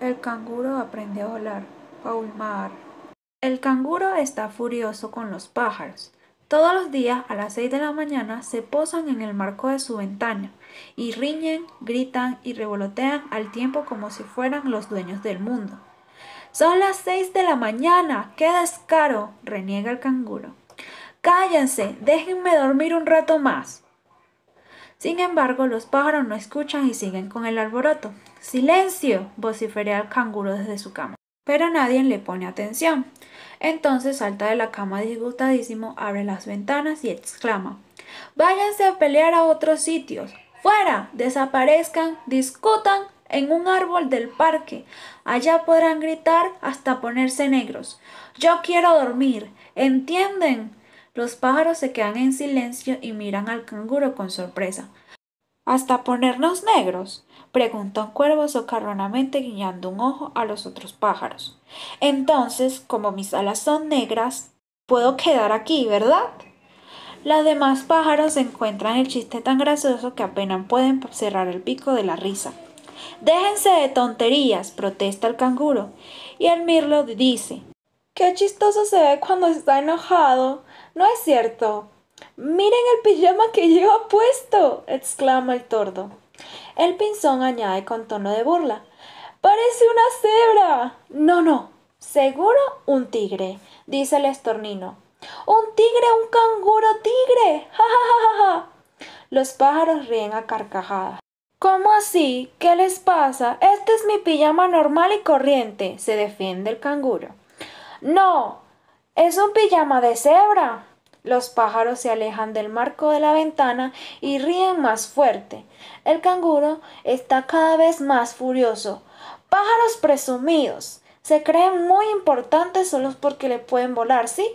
El canguro aprende a volar. Paul Mar. El canguro está furioso con los pájaros. Todos los días a las seis de la mañana se posan en el marco de su ventana y riñen, gritan y revolotean al tiempo como si fueran los dueños del mundo. Son las seis de la mañana, qué descaro, reniega el canguro. Cállense, déjenme dormir un rato más. Sin embargo, los pájaros no escuchan y siguen con el alboroto. ¡Silencio! vocifera al canguro desde su cama. Pero nadie le pone atención. Entonces salta de la cama disgustadísimo, abre las ventanas y exclama Váyanse a pelear a otros sitios. Fuera. Desaparezcan. Discutan en un árbol del parque. Allá podrán gritar hasta ponerse negros. Yo quiero dormir. ¿Entienden? Los pájaros se quedan en silencio y miran al canguro con sorpresa. ¿Hasta ponernos negros? preguntó un cuervo socarronamente guiñando un ojo a los otros pájaros. Entonces, como mis alas son negras, puedo quedar aquí, ¿verdad? Los demás pájaros encuentran el chiste tan gracioso que apenas pueden cerrar el pico de la risa. Déjense de tonterías, protesta el canguro. Y el mirlo dice, Qué chistoso se ve cuando está enojado. ¿No es cierto? Miren el pijama que yo lleva puesto, exclama el tordo. El pinzón añade con tono de burla. ¡Parece una cebra! No, no, seguro un tigre, dice el estornino. ¡Un tigre, un canguro tigre! ¡Ja, ja, ja, ja! Los pájaros ríen a carcajadas. ¿Cómo así? ¿Qué les pasa? Este es mi pijama normal y corriente, se defiende el canguro. No, es un pijama de cebra, los pájaros se alejan del marco de la ventana y ríen más fuerte. El canguro está cada vez más furioso. Pájaros presumidos. Se creen muy importantes solo porque le pueden volar, ¿sí?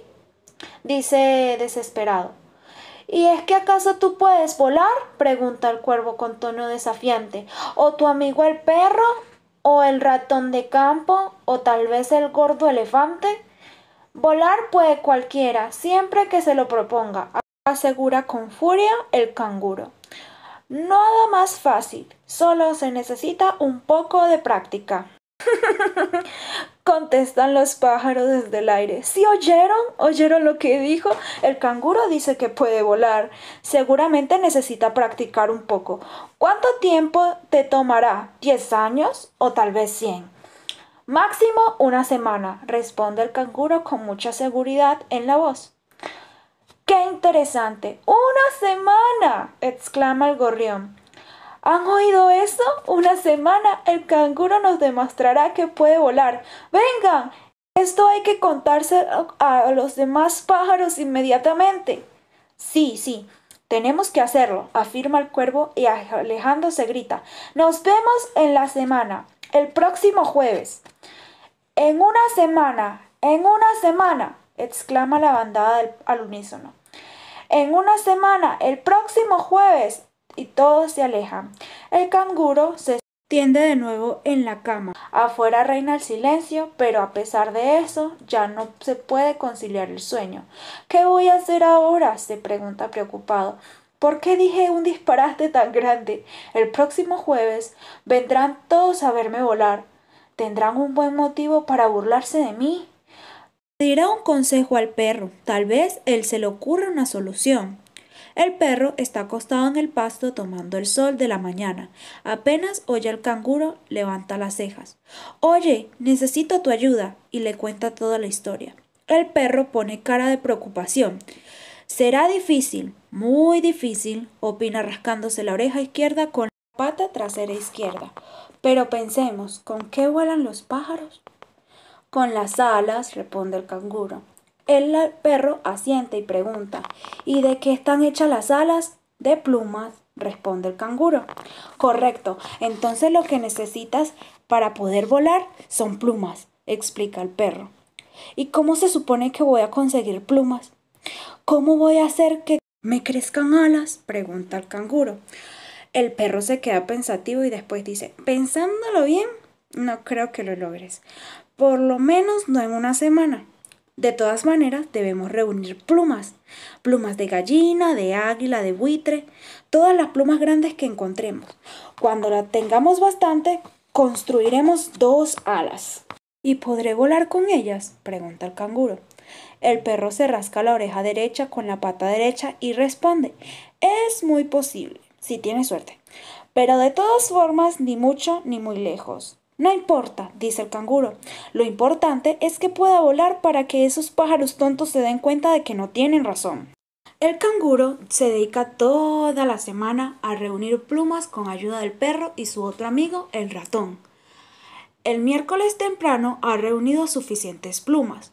Dice desesperado. ¿Y es que acaso tú puedes volar? pregunta el cuervo con tono desafiante. ¿O tu amigo el perro? ¿O el ratón de campo? ¿O tal vez el gordo elefante? Volar puede cualquiera, siempre que se lo proponga, asegura con furia el canguro. Nada más fácil, solo se necesita un poco de práctica. Contestan los pájaros desde el aire. ¿Sí oyeron? ¿Oyeron lo que dijo? El canguro dice que puede volar. Seguramente necesita practicar un poco. ¿Cuánto tiempo te tomará? ¿10 años o tal vez cien? Máximo una semana, responde el canguro con mucha seguridad en la voz. ¡Qué interesante! ¡Una semana! exclama el gorrión. ¿Han oído eso? Una semana el canguro nos demostrará que puede volar. ¡Vengan! Esto hay que contarse a los demás pájaros inmediatamente. Sí, sí, tenemos que hacerlo, afirma el cuervo y alejándose grita. Nos vemos en la semana el próximo jueves. En una semana, en una semana, exclama la bandada del, al unísono. En una semana, el próximo jueves, y todos se alejan. El canguro se tiende de nuevo en la cama. Afuera reina el silencio, pero a pesar de eso ya no se puede conciliar el sueño. ¿Qué voy a hacer ahora? se pregunta preocupado. ¿Por qué dije un disparate tan grande? El próximo jueves vendrán todos a verme volar. Tendrán un buen motivo para burlarse de mí. Dirá un consejo al perro. Tal vez él se le ocurra una solución. El perro está acostado en el pasto tomando el sol de la mañana. Apenas oye al canguro, levanta las cejas. Oye, necesito tu ayuda. Y le cuenta toda la historia. El perro pone cara de preocupación. Será difícil, muy difícil, opina rascándose la oreja izquierda con la pata trasera izquierda. Pero pensemos, ¿con qué vuelan los pájaros? Con las alas, responde el canguro. El perro asiente y pregunta, ¿y de qué están hechas las alas? De plumas, responde el canguro. Correcto, entonces lo que necesitas para poder volar son plumas, explica el perro. ¿Y cómo se supone que voy a conseguir plumas? ¿Cómo voy a hacer que me crezcan alas? pregunta el canguro. El perro se queda pensativo y después dice, pensándolo bien, no creo que lo logres. Por lo menos no en una semana. De todas maneras, debemos reunir plumas. Plumas de gallina, de águila, de buitre, todas las plumas grandes que encontremos. Cuando la tengamos bastante, construiremos dos alas. ¿Y podré volar con ellas? pregunta el canguro. El perro se rasca la oreja derecha con la pata derecha y responde, es muy posible, si tiene suerte. Pero de todas formas, ni mucho ni muy lejos. No importa, dice el canguro. Lo importante es que pueda volar para que esos pájaros tontos se den cuenta de que no tienen razón. El canguro se dedica toda la semana a reunir plumas con ayuda del perro y su otro amigo, el ratón. El miércoles temprano ha reunido suficientes plumas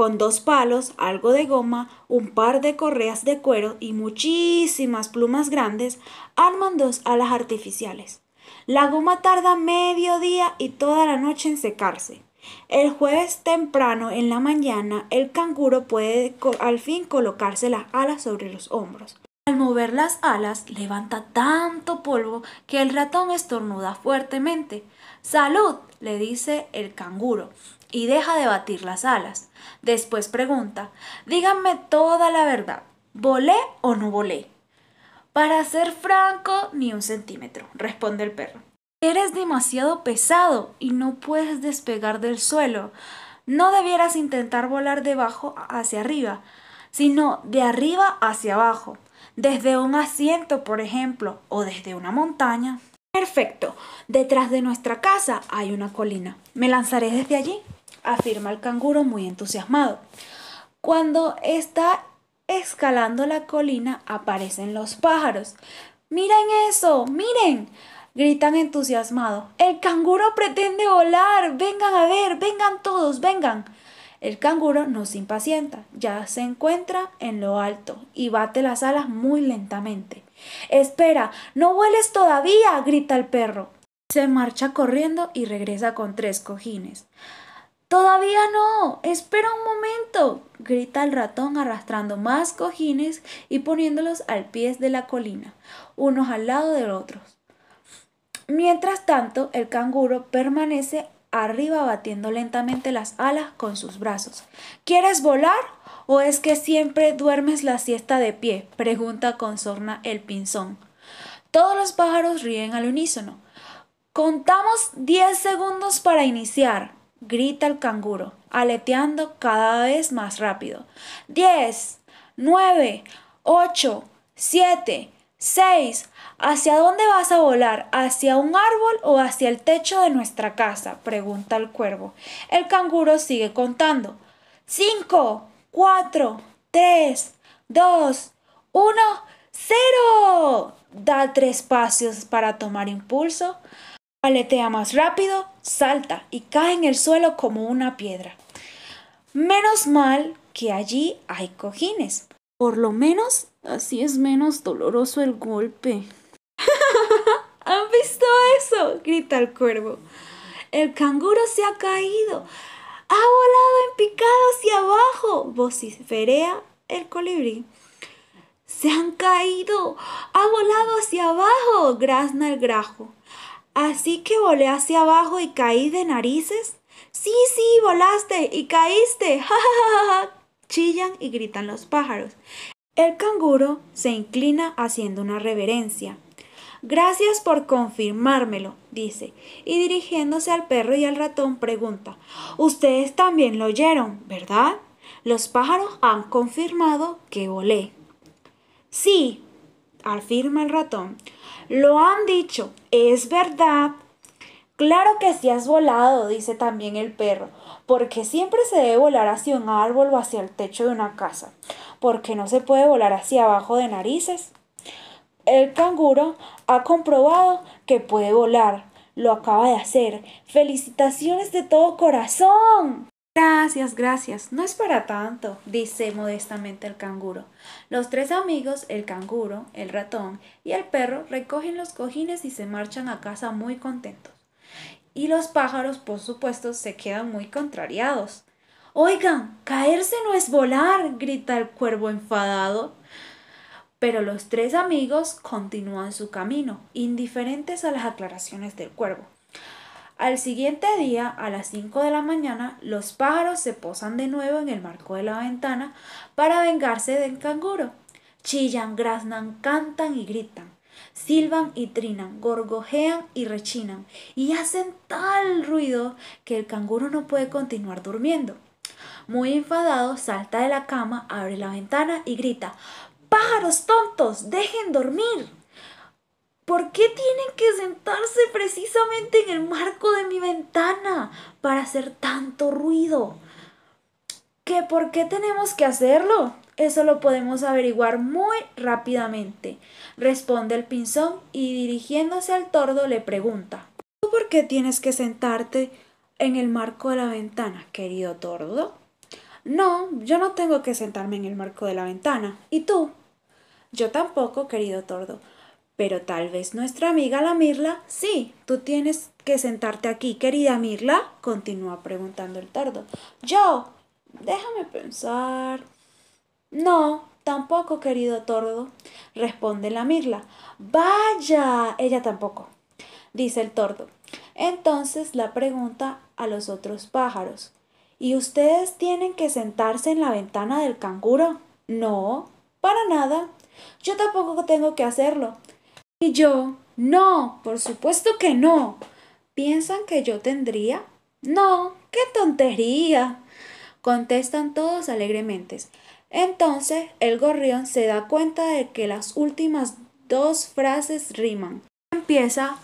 con dos palos, algo de goma, un par de correas de cuero y muchísimas plumas grandes, arman dos alas artificiales. La goma tarda medio día y toda la noche en secarse. El jueves temprano en la mañana, el canguro puede al fin colocarse las alas sobre los hombros. Al mover las alas, levanta tanto polvo que el ratón estornuda fuertemente. ¡Salud! le dice el canguro y deja de batir las alas. Después pregunta, díganme toda la verdad, ¿volé o no volé? Para ser franco, ni un centímetro, responde el perro. Eres demasiado pesado y no puedes despegar del suelo. No debieras intentar volar de abajo hacia arriba, sino de arriba hacia abajo, desde un asiento, por ejemplo, o desde una montaña. Perfecto, detrás de nuestra casa hay una colina. Me lanzaré desde allí afirma el canguro muy entusiasmado. Cuando está escalando la colina aparecen los pájaros. Miren eso, miren, gritan entusiasmados. El canguro pretende volar. Vengan a ver, vengan todos, vengan. El canguro no se impacienta, ya se encuentra en lo alto y bate las alas muy lentamente. Espera, no vueles todavía, grita el perro. Se marcha corriendo y regresa con tres cojines. Todavía no, espera un momento, grita el ratón arrastrando más cojines y poniéndolos al pie de la colina, unos al lado de otros. Mientras tanto, el canguro permanece arriba batiendo lentamente las alas con sus brazos. ¿Quieres volar o es que siempre duermes la siesta de pie? pregunta con sorna el pinzón. Todos los pájaros ríen al unísono. Contamos 10 segundos para iniciar, grita el canguro, aleteando cada vez más rápido. Diez, nueve, ocho, siete, seis. ¿Hacia dónde vas a volar? ¿Hacia un árbol o hacia el techo de nuestra casa? pregunta el cuervo. El canguro sigue contando. Cinco, cuatro, tres, dos, uno, cero. Da tres pasos para tomar impulso. Paletea más rápido, salta y cae en el suelo como una piedra. Menos mal que allí hay cojines. Por lo menos así es menos doloroso el golpe. ¿Han visto eso? grita el cuervo. El canguro se ha caído. Ha volado en picado hacia abajo, vociferea el colibrí. Se han caído. Ha volado hacia abajo, grazna el grajo. Así que volé hacia abajo y caí de narices. Sí, sí, volaste y caíste. ¡Ja, ja, ja, Chillan y gritan los pájaros. El canguro se inclina haciendo una reverencia. Gracias por confirmármelo, dice, y dirigiéndose al perro y al ratón pregunta, Ustedes también lo oyeron, ¿verdad? Los pájaros han confirmado que volé. Sí, afirma el ratón. Lo han dicho, es verdad. Claro que sí has volado, dice también el perro, porque siempre se debe volar hacia un árbol o hacia el techo de una casa, porque no se puede volar hacia abajo de narices. El canguro ha comprobado que puede volar, lo acaba de hacer. Felicitaciones de todo corazón. Gracias, gracias, no es para tanto, dice modestamente el canguro. Los tres amigos, el canguro, el ratón y el perro, recogen los cojines y se marchan a casa muy contentos. Y los pájaros, por supuesto, se quedan muy contrariados. Oigan, caerse no es volar, grita el cuervo enfadado. Pero los tres amigos continúan su camino, indiferentes a las aclaraciones del cuervo. Al siguiente día, a las 5 de la mañana, los pájaros se posan de nuevo en el marco de la ventana para vengarse del canguro. Chillan, graznan, cantan y gritan silban y trinan, gorgojean y rechinan, y hacen tal ruido que el canguro no puede continuar durmiendo. Muy enfadado, salta de la cama, abre la ventana y grita, ¡Pájaros tontos! ¡Dejen dormir! ¿Por qué tienen que sentarse precisamente en el marco de mi ventana para hacer tanto ruido? ¿Qué por qué tenemos que hacerlo? Eso lo podemos averiguar muy rápidamente, responde el pinzón y dirigiéndose al tordo le pregunta. ¿Tú por qué tienes que sentarte en el marco de la ventana, querido tordo? No, yo no tengo que sentarme en el marco de la ventana. ¿Y tú? Yo tampoco, querido tordo. Pero tal vez nuestra amiga la Mirla, sí, tú tienes que sentarte aquí, querida Mirla, continúa preguntando el tordo. Yo, déjame pensar. No, tampoco, querido tordo, responde la Mirla. Vaya, ella tampoco, dice el tordo. Entonces la pregunta a los otros pájaros. ¿Y ustedes tienen que sentarse en la ventana del canguro? No, para nada. Yo tampoco tengo que hacerlo, y yo, no, por supuesto que no. ¿Piensan que yo tendría? No, qué tontería. Contestan todos alegremente. Entonces el gorrión se da cuenta de que las últimas dos frases riman. Empieza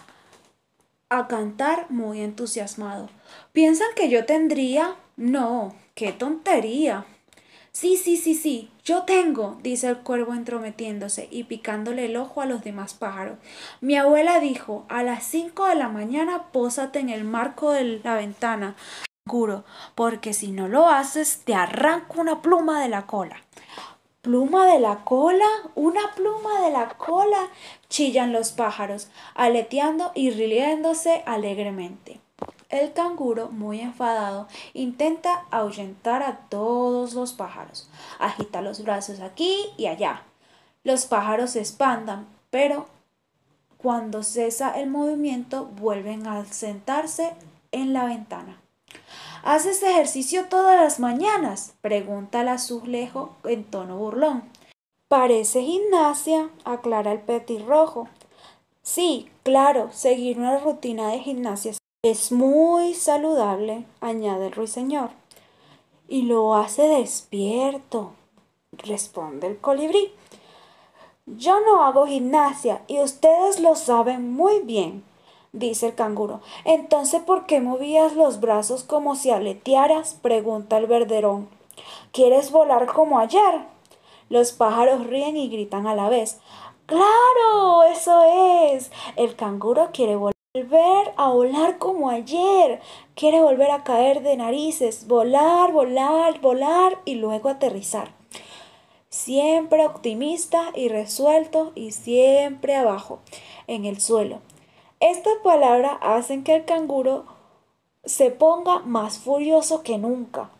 a cantar muy entusiasmado. ¿Piensan que yo tendría? No, qué tontería. Sí, sí, sí, sí, yo tengo, dice el cuervo entrometiéndose y picándole el ojo a los demás pájaros. Mi abuela dijo, a las cinco de la mañana pósate en el marco de la ventana, seguro, porque si no lo haces te arranco una pluma de la cola. ¿Pluma de la cola? ¿Una pluma de la cola? chillan los pájaros, aleteando y riéndose alegremente. El canguro, muy enfadado, intenta ahuyentar a todos los pájaros. Agita los brazos aquí y allá. Los pájaros se espantan, pero cuando cesa el movimiento vuelven a sentarse en la ventana. ¿Haces este ejercicio todas las mañanas? pregunta el azulejo en tono burlón. Parece gimnasia, aclara el petirrojo. Sí, claro, seguir una rutina de gimnasia es muy saludable, añade el ruiseñor. Y lo hace despierto, responde el colibrí. Yo no hago gimnasia y ustedes lo saben muy bien, dice el canguro. Entonces, ¿por qué movías los brazos como si aletearas? pregunta el verderón. ¿Quieres volar como ayer? Los pájaros ríen y gritan a la vez. ¡Claro! Eso es. El canguro quiere volar volver a volar como ayer. Quiere volver a caer de narices, volar, volar, volar y luego aterrizar. Siempre optimista y resuelto y siempre abajo, en el suelo. Estas palabras hacen que el canguro se ponga más furioso que nunca.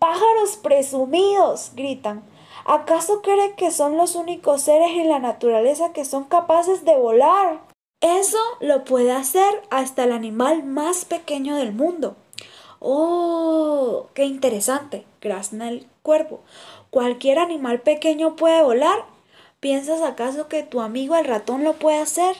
Pájaros presumidos, gritan. ¿Acaso creen que son los únicos seres en la naturaleza que son capaces de volar? Eso lo puede hacer hasta el animal más pequeño del mundo. ¡Oh! ¡Qué interesante! Grazna el cuervo. ¿Cualquier animal pequeño puede volar? ¿Piensas acaso que tu amigo el ratón lo puede hacer?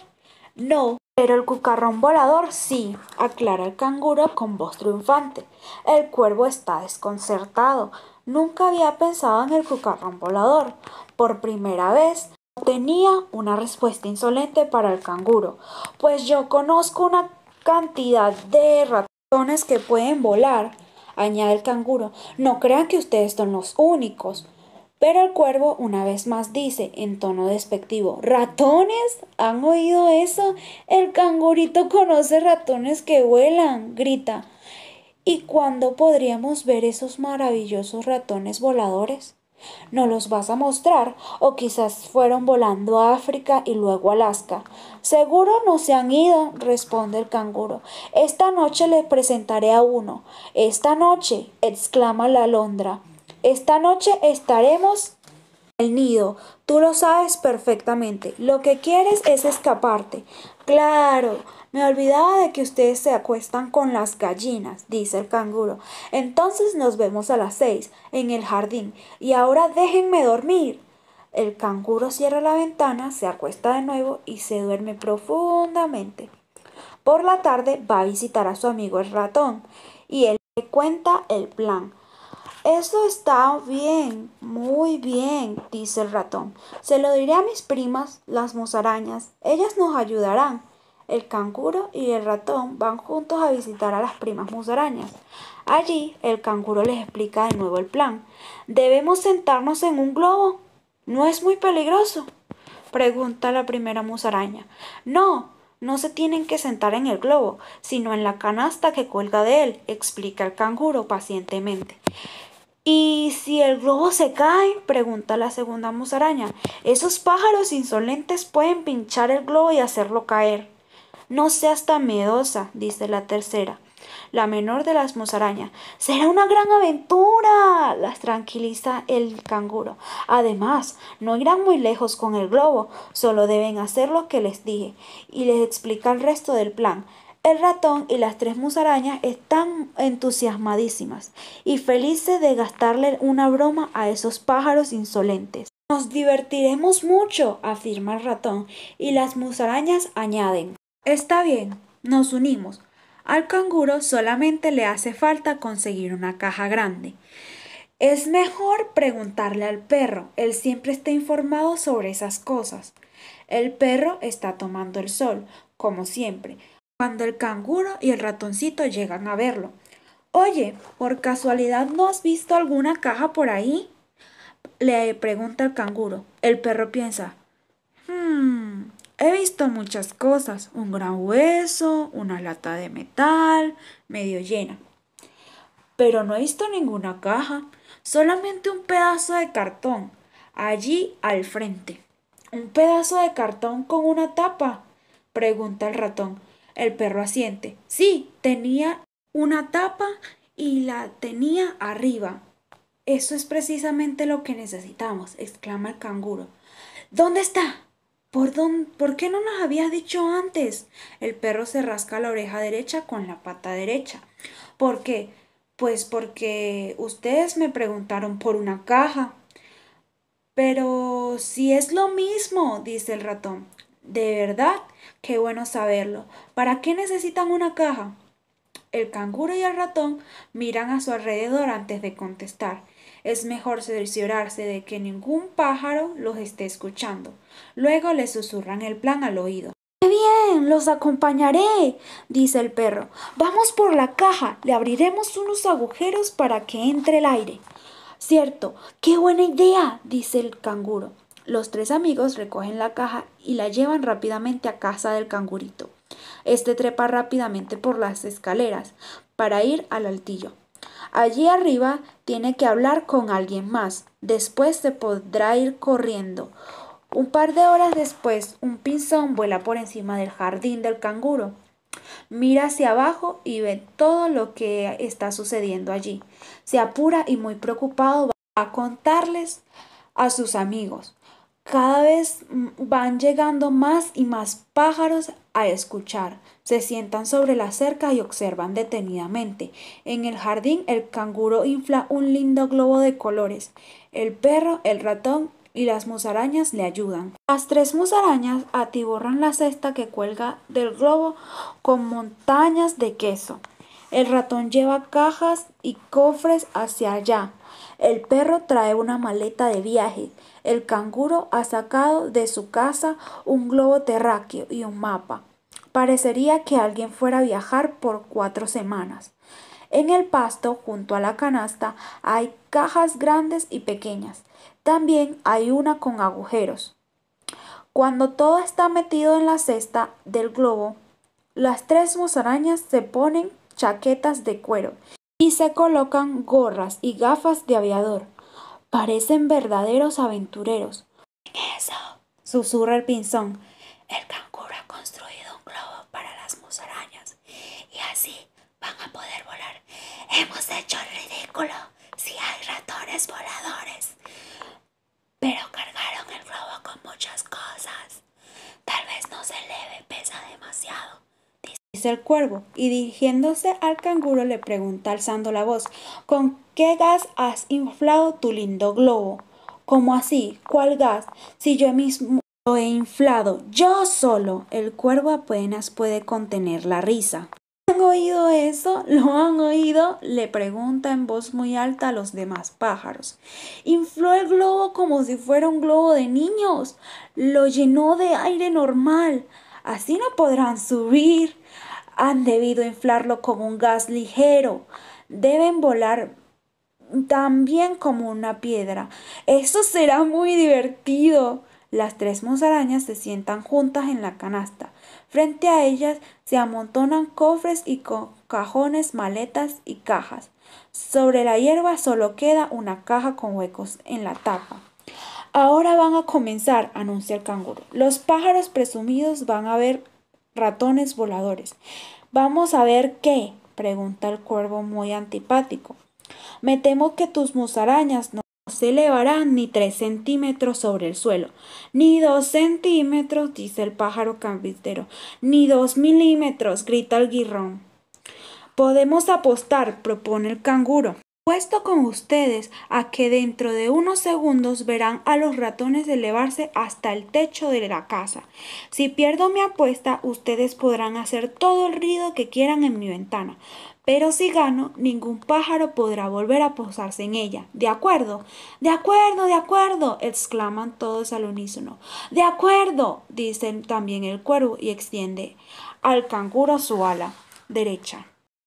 No, pero el cucarrón volador sí, aclara el canguro con voz triunfante. El cuervo está desconcertado. Nunca había pensado en el cucarrón volador. Por primera vez tenía una respuesta insolente para el canguro, pues yo conozco una cantidad de ratones que pueden volar, añade el canguro. No crean que ustedes son los únicos. Pero el cuervo una vez más dice en tono despectivo, ¿ratones? ¿Han oído eso? El cangurito conoce ratones que vuelan, grita. ¿Y cuándo podríamos ver esos maravillosos ratones voladores? ¿No los vas a mostrar? O quizás fueron volando a África y luego a Alaska. Seguro no se han ido, responde el canguro. Esta noche les presentaré a uno. Esta noche, exclama la alondra. Esta noche estaremos en el nido. Tú lo sabes perfectamente. Lo que quieres es escaparte. Claro, me olvidaba de que ustedes se acuestan con las gallinas, dice el canguro. Entonces nos vemos a las seis, en el jardín, y ahora déjenme dormir. El canguro cierra la ventana, se acuesta de nuevo y se duerme profundamente. Por la tarde va a visitar a su amigo el ratón y él le cuenta el plan. Eso está bien, muy bien, dice el ratón. Se lo diré a mis primas, las mozarañas, Ellas nos ayudarán el canguro y el ratón van juntos a visitar a las primas musarañas. Allí, el canguro les explica de nuevo el plan. ¿Debemos sentarnos en un globo? ¿No es muy peligroso? Pregunta la primera musaraña. No, no se tienen que sentar en el globo, sino en la canasta que cuelga de él, explica el canguro pacientemente. ¿Y si el globo se cae? pregunta la segunda musaraña. Esos pájaros insolentes pueden pinchar el globo y hacerlo caer. No seas tan miedosa, dice la tercera, la menor de las musarañas. Será una gran aventura, las tranquiliza el canguro. Además, no irán muy lejos con el globo, solo deben hacer lo que les dije. Y les explica el resto del plan. El ratón y las tres musarañas están entusiasmadísimas y felices de gastarle una broma a esos pájaros insolentes. Nos divertiremos mucho, afirma el ratón, y las musarañas añaden. Está bien, nos unimos. Al canguro solamente le hace falta conseguir una caja grande. Es mejor preguntarle al perro, él siempre está informado sobre esas cosas. El perro está tomando el sol, como siempre, cuando el canguro y el ratoncito llegan a verlo. Oye, ¿por casualidad no has visto alguna caja por ahí? Le pregunta el canguro. El perro piensa, hmm, He visto muchas cosas, un gran hueso, una lata de metal, medio llena. Pero no he visto ninguna caja, solamente un pedazo de cartón, allí al frente. ¿Un pedazo de cartón con una tapa? pregunta el ratón. El perro asiente. Sí, tenía una tapa y la tenía arriba. Eso es precisamente lo que necesitamos, exclama el canguro. ¿Dónde está? ¿Por, qué no nos habías dicho antes? El perro se rasca la oreja derecha con la pata derecha. ¿Por qué? Pues porque ustedes me preguntaron por una caja. Pero si es lo mismo, dice el ratón. De verdad, qué bueno saberlo. ¿Para qué necesitan una caja? El canguro y el ratón miran a su alrededor antes de contestar. Es mejor cerciorarse de que ningún pájaro los esté escuchando. Luego le susurran el plan al oído. ¡Qué bien! ¡Los acompañaré! dice el perro. Vamos por la caja, le abriremos unos agujeros para que entre el aire. Cierto, qué buena idea, dice el canguro. Los tres amigos recogen la caja y la llevan rápidamente a casa del cangurito. Este trepa rápidamente por las escaleras para ir al altillo. Allí arriba tiene que hablar con alguien más. Después se podrá ir corriendo un par de horas después, un pinzón vuela por encima del jardín del canguro. Mira hacia abajo y ve todo lo que está sucediendo allí. Se apura y muy preocupado va a contarles a sus amigos. Cada vez van llegando más y más pájaros a escuchar. Se sientan sobre la cerca y observan detenidamente. En el jardín el canguro infla un lindo globo de colores. El perro, el ratón y las musarañas le ayudan. Las tres musarañas atiborran la cesta que cuelga del globo con montañas de queso. El ratón lleva cajas y cofres hacia allá. El perro trae una maleta de viaje. El canguro ha sacado de su casa un globo terráqueo y un mapa. Parecería que alguien fuera a viajar por cuatro semanas. En el pasto, junto a la canasta, hay cajas grandes y pequeñas. También hay una con agujeros. Cuando todo está metido en la cesta del globo, las tres musarañas se ponen chaquetas de cuero y se colocan gorras y gafas de aviador. Parecen verdaderos aventureros. eso, susurra el pinzón. El canguro ha construido un globo para las musarañas y así van a poder volar. Hemos hecho el cuervo, y dirigiéndose al canguro le pregunta alzando la voz, ¿con qué gas has inflado tu lindo globo? ¿Cómo así? ¿Cuál gas? Si yo mismo lo he inflado, yo solo. El cuervo apenas puede contener la risa. ¿Han oído eso? ¿Lo han oído? le pregunta en voz muy alta a los demás pájaros. Infló el globo como si fuera un globo de niños. Lo llenó de aire normal. Así no podrán subir han debido inflarlo con un gas ligero. Deben volar también como una piedra. Eso será muy divertido. Las tres musarañas se sientan juntas en la canasta. Frente a ellas se amontonan cofres y cajones, maletas y cajas. Sobre la hierba solo queda una caja con huecos en la tapa. Ahora van a comenzar, anuncia el canguro. Los pájaros presumidos van a ver ratones voladores. Vamos a ver qué, pregunta el cuervo muy antipático. Me temo que tus musarañas no se elevarán ni tres centímetros sobre el suelo, ni dos centímetros, dice el pájaro cambistero, ni dos milímetros, grita el guirrón. Podemos apostar, propone el canguro. Puesto con ustedes a que dentro de unos segundos verán a los ratones elevarse hasta el techo de la casa. Si pierdo mi apuesta, ustedes podrán hacer todo el ruido que quieran en mi ventana. Pero si gano, ningún pájaro podrá volver a posarse en ella. ¿De acuerdo? De acuerdo, de acuerdo, exclaman todos al unísono. De acuerdo, dicen también el cuervo y extiende al canguro su ala derecha.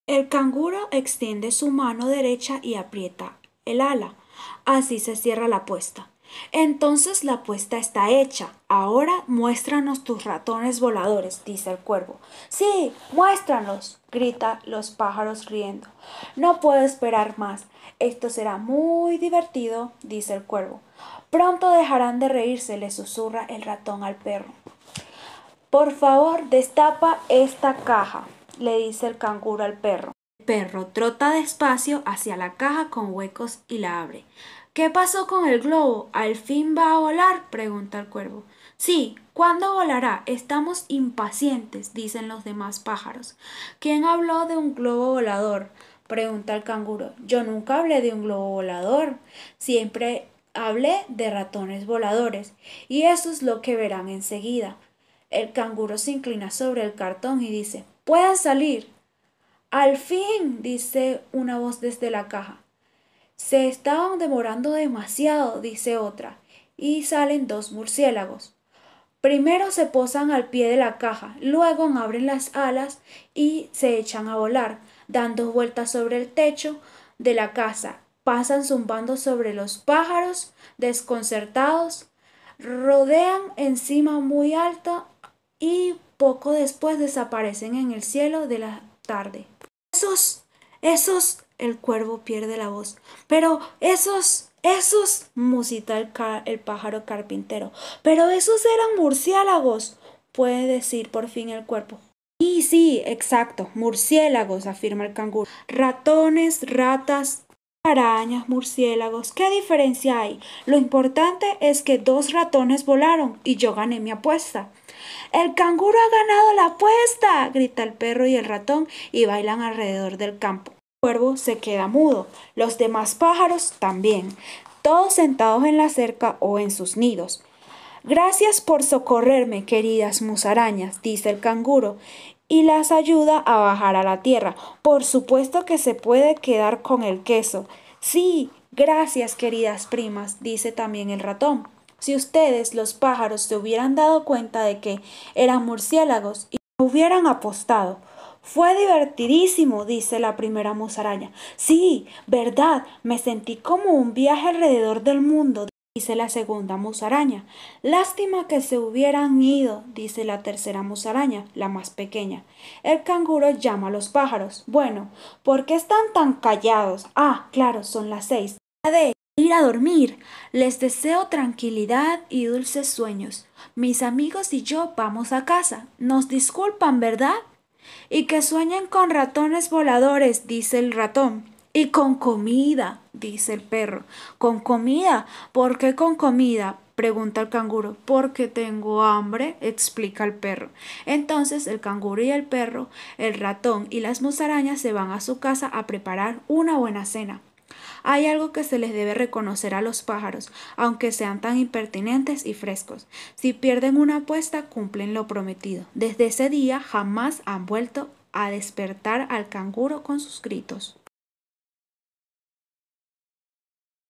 El canguro extiende su mano derecha y aprieta el ala. Así se cierra la puesta. Entonces la apuesta está hecha. Ahora muéstranos tus ratones voladores, dice el cuervo. Sí, muéstranos, grita los pájaros riendo. No puedo esperar más. Esto será muy divertido, dice el cuervo. Pronto dejarán de reírse, le susurra el ratón al perro. Por favor, destapa esta caja, le dice el canguro al perro. El perro trota despacio hacia la caja con huecos y la abre. ¿Qué pasó con el globo? ¿Al fin va a volar? pregunta el cuervo. Sí, ¿cuándo volará? Estamos impacientes, dicen los demás pájaros. ¿Quién habló de un globo volador? pregunta el canguro. Yo nunca hablé de un globo volador. Siempre hablé de ratones voladores, y eso es lo que verán enseguida. El canguro se inclina sobre el cartón y dice ¡Puedan salir. Al fin, dice una voz desde la caja. Se estaban demorando demasiado, dice otra, y salen dos murciélagos. Primero se posan al pie de la caja, luego abren las alas y se echan a volar, dando vueltas sobre el techo de la casa, pasan zumbando sobre los pájaros, desconcertados, rodean encima muy alto y poco después desaparecen en el cielo de la tarde. Esos, esos, el cuervo pierde la voz. Pero esos, esos, musita el, pájaro carpintero. Pero esos eran murciélagos, puede decir por fin el cuerpo. Y sí, exacto, murciélagos, afirma el canguro. Ratones, ratas, arañas, murciélagos, ¿qué diferencia hay? Lo importante es que dos ratones volaron y yo gané mi apuesta. El canguro ha ganado la apuesta, grita el perro y el ratón y bailan alrededor del campo. El cuervo se queda mudo, los demás pájaros también, todos sentados en la cerca o en sus nidos. Gracias por socorrerme, queridas musarañas, dice el canguro, y las ayuda a bajar a la tierra. Por supuesto que se puede quedar con el queso. Sí, gracias, queridas primas, dice también el ratón. Si ustedes, los pájaros, se hubieran dado cuenta de que eran murciélagos y hubieran apostado. Fue divertidísimo, dice la primera musaraña. Sí, verdad, me sentí como un viaje alrededor del mundo, dice la segunda musaraña. Lástima que se hubieran ido, dice la tercera musaraña, la más pequeña. El canguro llama a los pájaros. Bueno, ¿por qué están tan callados? Ah, claro, son las seis ir a dormir. Les deseo tranquilidad y dulces sueños. Mis amigos y yo vamos a casa. Nos disculpan, ¿verdad? Y que sueñen con ratones voladores, dice el ratón. Y con comida, dice el perro. Con comida. ¿Por qué con comida? pregunta el canguro. Porque tengo hambre, explica el perro. Entonces el canguro y el perro, el ratón y las musarañas se van a su casa a preparar una buena cena. Hay algo que se les debe reconocer a los pájaros, aunque sean tan impertinentes y frescos. Si pierden una apuesta, cumplen lo prometido. Desde ese día jamás han vuelto a despertar al canguro con sus gritos.